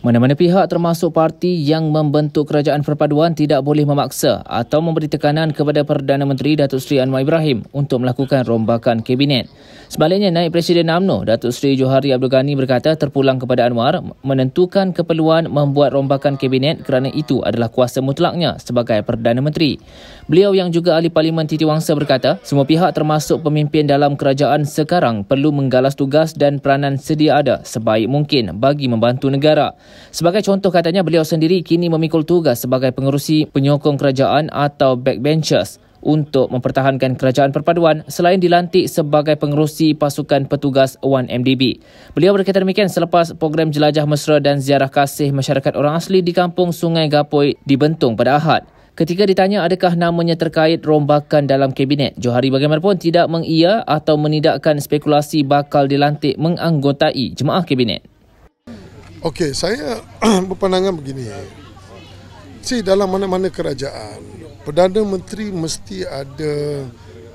Mana-mana pihak termasuk parti yang membentuk kerajaan perpaduan tidak boleh memaksa atau memberi tekanan kepada Perdana Menteri Datuk Seri Anwar Ibrahim untuk melakukan rombakan kabinet. Sebaliknya, Naib Presiden UMNO, Datuk Seri Johari Abdul Ghani berkata terpulang kepada Anwar menentukan keperluan membuat rombakan kabinet kerana itu adalah kuasa mutlaknya sebagai Perdana Menteri. Beliau yang juga ahli Parlimen Titi Wangsa berkata, semua pihak termasuk pemimpin dalam kerajaan sekarang perlu menggalas tugas dan peranan sedia ada sebaik mungkin bagi membantu negara. Sebagai contoh katanya beliau sendiri kini memikul tugas sebagai pengerusi penyokong kerajaan atau backbenchers untuk mempertahankan kerajaan perpaduan selain dilantik sebagai pengerusi pasukan petugas 1MDB. Beliau berkata demikian selepas program jelajah mesra dan ziarah kasih masyarakat orang asli di kampung Sungai Gapoi di Bentong pada Ahad. Ketika ditanya adakah namanya terkait rombakan dalam kabinet, Johari bagaimanapun tidak mengia atau menidakkan spekulasi bakal dilantik menganggotai jemaah kabinet. Okey, saya berpandangan begini. Si dalam mana-mana kerajaan, Perdana Menteri mesti ada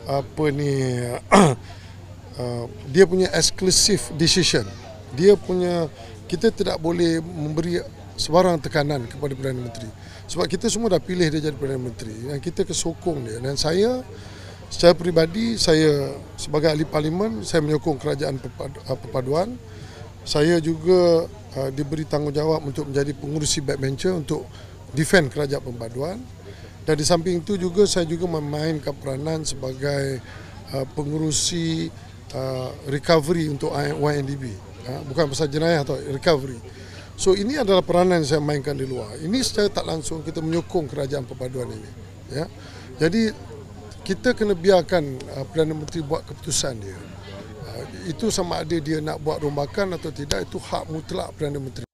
apa ni uh, dia punya exclusive decision. Dia punya kita tidak boleh memberi sebarang tekanan kepada Perdana Menteri. Sebab kita semua dah pilih dia jadi Perdana Menteri dan kita kesokong dia dan saya secara peribadi saya sebagai ahli parlimen saya menyokong kerajaan perpaduan saya juga Eh, diberi tanggungjawab untuk menjadi pengurusi backbencher untuk defend kerajaan pembaduan. Dan di samping itu juga saya juga memainkan peranan sebagai uh, pengurusi uh, recovery untuk YNDB. Uh, bukan pasal jenayah atau recovery. So ini adalah peranan yang saya mainkan di luar. Ini secara tak langsung kita menyokong kerajaan pembaduan ini. Ya. Jadi kita kena biarkan uh, Perdana Menteri buat keputusan dia itu sama ada dia nak buat rombakan atau tidak itu hak mutlak Perdana Menteri.